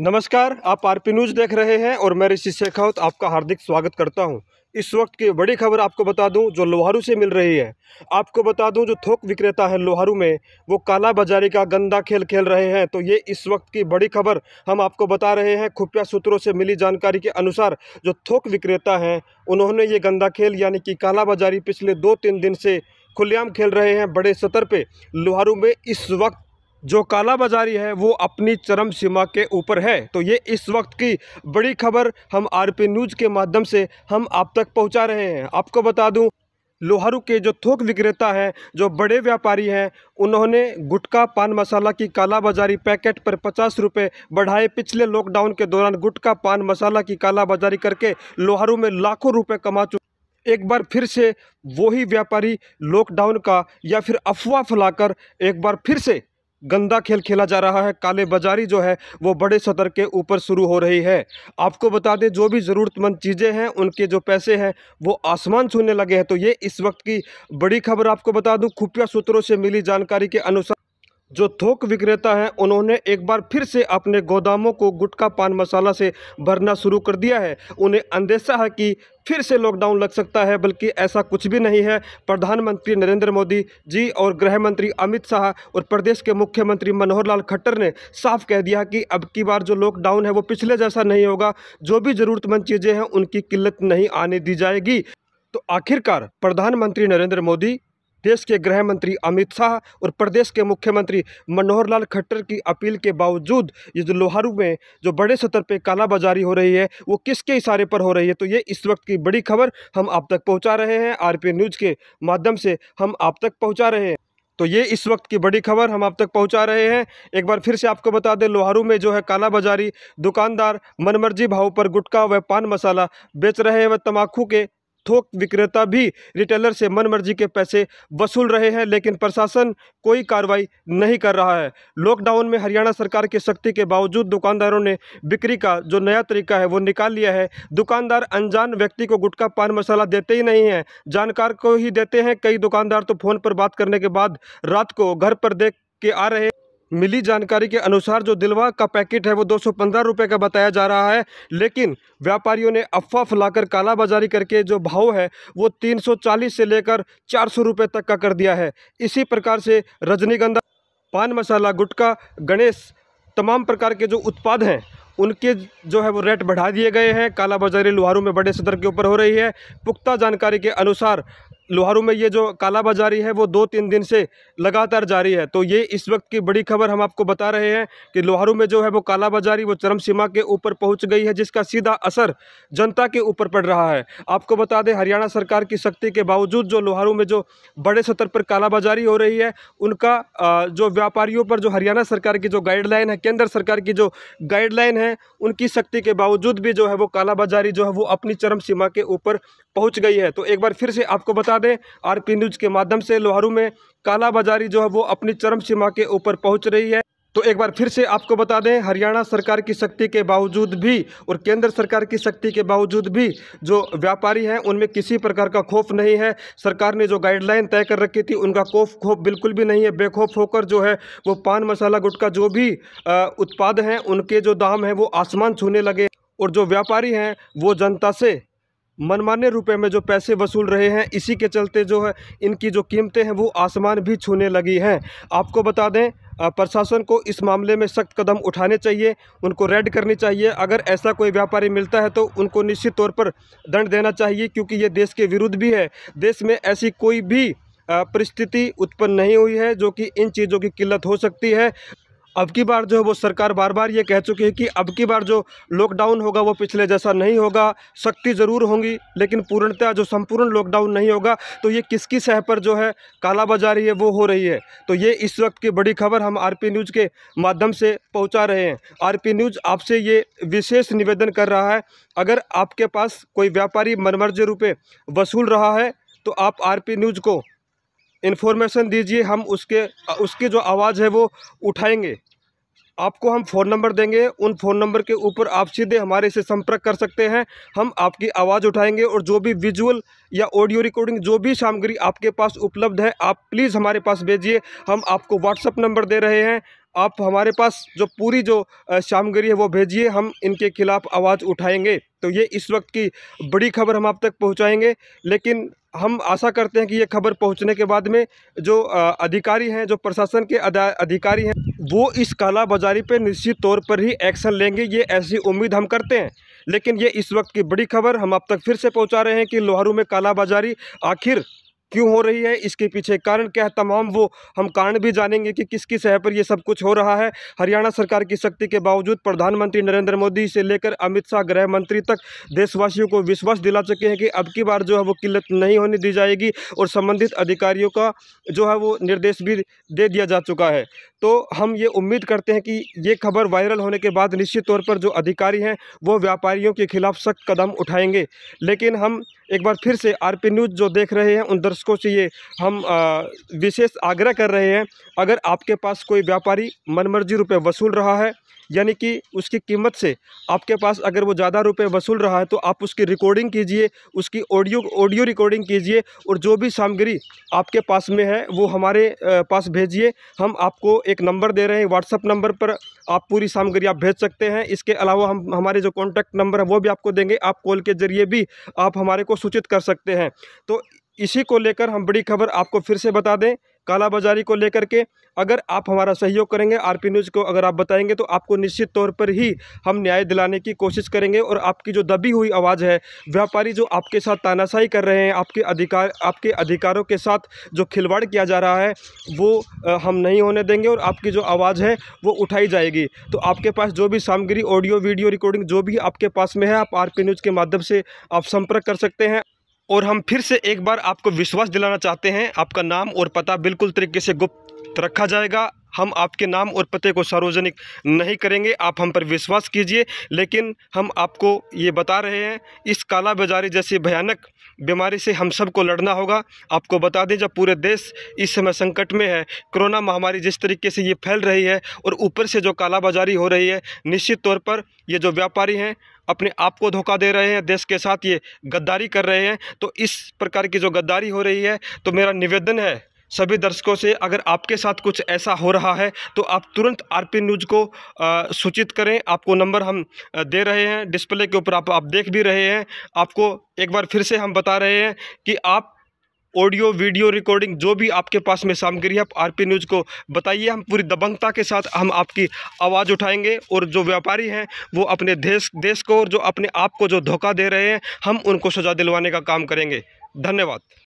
नमस्कार आप RP news देख रहे हैं और मैं ऋषि शेखावत आपका हार्दिक स्वागत करता हूं। इस वक्त की बड़ी खबर आपको बता दूं जो लोहारू से मिल रही है आपको बता दूं जो थोक विक्रेता है लोहारू में वो काला बाजारी का गंदा खेल खेल रहे हैं तो ये इस वक्त की बड़ी खबर हम आपको बता रहे हैं खुफिया सूत्रों से मिली जानकारी के अनुसार जो थोक विक्रेता हैं उन्होंने ये गंदा खेल यानी कि काला बाजारी पिछले दो तीन दिन से खुलेआम खेल रहे हैं बड़े सतर पर लोहारू में इस वक्त जो कालाबाजारी है वो अपनी चरम सीमा के ऊपर है तो ये इस वक्त की बड़ी खबर हम आरपी न्यूज़ के माध्यम से हम आप तक पहुंचा रहे हैं आपको बता दूं लोहारू के जो थोक विक्रेता हैं जो बड़े व्यापारी हैं उन्होंने गुटखा पान मसाला की कालाबाजारी पैकेट पर पचास रुपये बढ़ाए पिछले लॉकडाउन के दौरान गुटखा पान मसाला की कालाबाजारी करके लोहारू में लाखों रुपये कमा चुके एक बार फिर से वही व्यापारी लॉकडाउन का या फिर अफवाह फैलाकर एक बार फिर से गंदा खेल खेला जा रहा है काले बाजारी जो है वो बड़े सतर के ऊपर शुरू हो रही है आपको बता दें जो भी ज़रूरतमंद चीज़ें हैं उनके जो पैसे हैं वो आसमान छूने लगे हैं तो ये इस वक्त की बड़ी खबर आपको बता दूं खुफिया सूत्रों से मिली जानकारी के अनुसार जो थोक विक्रेता हैं उन्होंने एक बार फिर से अपने गोदामों को गुटखा पान मसाला से भरना शुरू कर दिया है उन्हें अंदेशा है कि फिर से लॉकडाउन लग सकता है बल्कि ऐसा कुछ भी नहीं है प्रधानमंत्री नरेंद्र मोदी जी और गृह मंत्री अमित शाह और प्रदेश के मुख्यमंत्री मनोहर लाल खट्टर ने साफ कह दिया कि अब की बार जो लॉकडाउन है वो पिछले जैसा नहीं होगा जो भी ज़रूरतमंद चीज़ें हैं उनकी किल्लत नहीं आने दी जाएगी तो आखिरकार प्रधानमंत्री नरेंद्र मोदी देश के गृह मंत्री अमित शाह और प्रदेश के मुख्यमंत्री मनोहर लाल खट्टर की अपील के बावजूद ये जो लोहारू में जो बड़े स्तर पे कालाबाजारी हो रही है वो किसके इशारे पर हो रही है तो ये इस वक्त की बड़ी खबर हम आप तक पहुंचा रहे हैं आरपी न्यूज़ के माध्यम से हम आप तक पहुँचा रहे हैं तो ये इस वक्त की बड़ी खबर हम आप तक पहुंचा रहे हैं एक बार फिर से आपको बता दें लोहारू में जो है कालाबाजारी दुकानदार मनमर्जी भाव पर गुटखा व पान मसाला बेच रहे हैं व तम्बाकू के थोक विक्रेता भी रिटेलर से मनमर्जी के पैसे वसूल रहे हैं लेकिन प्रशासन कोई कार्रवाई नहीं कर रहा है लॉकडाउन में हरियाणा सरकार की सख्ती के बावजूद दुकानदारों ने बिक्री का जो नया तरीका है वो निकाल लिया है दुकानदार अनजान व्यक्ति को गुटखा पान मसाला देते ही नहीं हैं जानकार को ही देते हैं कई दुकानदार तो फ़ोन पर बात करने के बाद रात को घर पर देख के आ रहे मिली जानकारी के अनुसार जो दिलवा का पैकेट है वो दो सौ का बताया जा रहा है लेकिन व्यापारियों ने अफवाह फैलाकर कालाबाजारी करके जो भाव है वो 340 से लेकर चार सौ तक का कर दिया है इसी प्रकार से रजनीगंधा पान मसाला गुटखा गणेश तमाम प्रकार के जो उत्पाद हैं उनके जो है वो रेट बढ़ा दिए गए हैं कालाबाजारी लोहारों में बड़े सदर के ऊपर हो रही है पुख्ता जानकारी के अनुसार लोहारू में ये जो कालाबाजारी है वो दो तीन दिन से लगातार जारी है तो ये इस वक्त की बड़ी खबर हम आपको बता रहे हैं कि लोहारू में जो है वो कालाबाजारी वो चरम सीमा के ऊपर पहुंच गई है जिसका सीधा असर जनता के ऊपर पड़ रहा है आपको बता दें हरियाणा सरकार की शक्ति के बावजूद जो लोहारू में जो बड़े स्तर पर कालाबाजारी हो रही है उनका जो व्यापारियों पर जो हरियाणा सरकार की जो गाइडलाइन है केंद्र सरकार की जो गाइडलाइन है उनकी शक्ति के बावजूद भी जो है वो कालाबाजारी जो है वो अपनी चरम सीमा के ऊपर पहुँच गई है तो एक बार फिर से आपको बता दिशा में आरपी न्यूज के माध्यम से लोहारू में कालाबाजारी जो है वो अपनी चरम सीमा के ऊपर पहुंच रही है तो एक बार फिर से आपको बता दें हरियाणा सरकार की शक्ति के बावजूद भी और केंद्र सरकार की शक्ति के बावजूद भी जो व्यापारी हैं उनमें किसी प्रकार का खौफ नहीं है सरकार ने जो गाइडलाइन तय कर रखी थी उनका खौफ खौफ बिल्कुल भी नहीं है बेखौफ होकर जो है वो पान मसाला गुटका जो भी उत्पाद हैं उनके जो दाम हैं वो आसमान छूने लगे और जो व्यापारी हैं वो जनता से मनमाने रुपए में जो पैसे वसूल रहे हैं इसी के चलते जो है इनकी जो कीमतें हैं वो आसमान भी छूने लगी हैं आपको बता दें प्रशासन को इस मामले में सख्त कदम उठाने चाहिए उनको रेड करनी चाहिए अगर ऐसा कोई व्यापारी मिलता है तो उनको निश्चित तौर पर दंड देना चाहिए क्योंकि ये देश के विरुद्ध भी है देश में ऐसी कोई भी परिस्थिति उत्पन्न नहीं हुई है जो कि इन चीज़ों की किल्लत हो सकती है अब की बार जो है वो सरकार बार बार ये कह चुकी है कि अब की बार जो लॉकडाउन होगा वो पिछले जैसा नहीं होगा सख्ती ज़रूर होंगी लेकिन पूर्णतया जो संपूर्ण लॉकडाउन नहीं होगा तो ये किसकी सह पर जो है कालाबाजारी है वो हो रही है तो ये इस वक्त की बड़ी खबर हम आरपी न्यूज़ के माध्यम से पहुँचा रहे हैं आर न्यूज़ आपसे ये विशेष निवेदन कर रहा है अगर आपके पास कोई व्यापारी मनमर्जी रुपये वसूल रहा है तो आप आर न्यूज़ को इन्फॉर्मेशन दीजिए हम उसके उसकी जो आवाज़ है वो उठाएंगे आपको हम फ़ोन नंबर देंगे उन फ़ोन नंबर के ऊपर आप सीधे हमारे से संपर्क कर सकते हैं हम आपकी आवाज़ उठाएंगे और जो भी विजुअल या ऑडियो रिकॉर्डिंग जो भी सामग्री आपके पास उपलब्ध है आप प्लीज़ हमारे पास भेजिए हम आपको व्हाट्सअप नंबर दे रहे हैं आप हमारे पास जो पूरी जो सामग्री है वो भेजिए हम इनके खिलाफ़ आवाज़ उठाएंगे तो ये इस वक्त की बड़ी खबर हम आप तक पहुंचाएंगे लेकिन हम आशा करते हैं कि ये खबर पहुंचने के बाद में जो अधिकारी हैं जो प्रशासन के अधिकारी हैं वो इस काला बाजारी पर निश्चित तौर पर ही एक्शन लेंगे ये ऐसी उम्मीद हम करते हैं लेकिन ये इस वक्त की बड़ी खबर हम आप तक फिर से पहुंचा रहे हैं कि लोहारू में काला बाजारी आखिर क्यों हो रही है इसके पीछे कारण क्या है तमाम वो हम कारण भी जानेंगे कि किस किस शहर पर ये सब कुछ हो रहा है हरियाणा सरकार की शक्ति के बावजूद प्रधानमंत्री नरेंद्र मोदी से लेकर अमित शाह गृह मंत्री तक देशवासियों को विश्वास दिला चुके हैं कि अब की बार जो है वो किल्लत नहीं होने दी जाएगी और संबंधित अधिकारियों का जो है वो निर्देश भी दे दिया जा चुका है तो हम ये उम्मीद करते हैं कि ये खबर वायरल होने के बाद निश्चित तौर पर जो अधिकारी हैं वो व्यापारियों के खिलाफ सख्त कदम उठाएंगे लेकिन हम एक बार फिर से आरपी न्यूज़ जो देख रहे हैं उन दर्शकों से ये हम विशेष आग्रह कर रहे हैं अगर आपके पास कोई व्यापारी मनमर्जी रुपए वसूल रहा है यानी कि उसकी कीमत से आपके पास अगर वो ज़्यादा रुपये वसूल रहा है तो आप उसकी रिकॉर्डिंग कीजिए उसकी ऑडियो ऑडियो रिकॉर्डिंग कीजिए और जो भी सामग्री आपके पास में है वो हमारे पास भेजिए हम आपको एक नंबर दे रहे हैं व्हाट्सअप नंबर पर आप पूरी सामग्री आप भेज सकते हैं इसके अलावा हम हमारे जो कॉन्टैक्ट नंबर है वो भी आपको देंगे आप कॉल के ज़रिए भी आप हमारे को सूचित कर सकते हैं तो इसी को लेकर हम बड़ी खबर आपको फिर से बता दें कालाबाजारी को लेकर के अगर आप हमारा सहयोग करेंगे आरपी न्यूज़ को अगर आप बताएंगे तो आपको निश्चित तौर पर ही हम न्याय दिलाने की कोशिश करेंगे और आपकी जो दबी हुई आवाज़ है व्यापारी जो आपके साथ तानाशाही कर रहे हैं आपके अधिकार आपके अधिकारों के साथ जो खिलवाड़ किया जा रहा है वो हम नहीं होने देंगे और आपकी जो आवाज़ है वो उठाई जाएगी तो आपके पास जो भी सामग्री ऑडियो वीडियो रिकॉर्डिंग जो भी आपके पास में है आप आर न्यूज़ के माध्यम से आप संपर्क कर सकते हैं और हम फिर से एक बार आपको विश्वास दिलाना चाहते हैं आपका नाम और पता बिल्कुल तरीके से गुप्त रखा जाएगा हम आपके नाम और पते को सार्वजनिक नहीं करेंगे आप हम पर विश्वास कीजिए लेकिन हम आपको ये बता रहे हैं इस काला बाजारी जैसी भयानक बीमारी से हम सबको लड़ना होगा आपको बता दें जब पूरे देश इस समय संकट में है कोरोना महामारी जिस तरीके से ये फैल रही है और ऊपर से जो कालाबाजारी हो रही है निश्चित तौर पर ये जो व्यापारी हैं अपने आप को धोखा दे रहे हैं देश के साथ ये गद्दारी कर रहे हैं तो इस प्रकार की जो गद्दारी हो रही है तो मेरा निवेदन है सभी दर्शकों से अगर आपके साथ कुछ ऐसा हो रहा है तो आप तुरंत आरपी न्यूज़ को सूचित करें आपको नंबर हम दे रहे हैं डिस्प्ले के ऊपर आप, आप देख भी रहे हैं आपको एक बार फिर से हम बता रहे हैं कि आप ऑडियो वीडियो रिकॉर्डिंग जो भी आपके पास में सामग्री है आप आरपी न्यूज़ को बताइए हम पूरी दबंगता के साथ हम आपकी आवाज़ उठाएंगे और जो व्यापारी हैं वो अपने देश देश को और जो अपने आप को जो धोखा दे रहे हैं हम उनको सजा दिलवाने का काम करेंगे धन्यवाद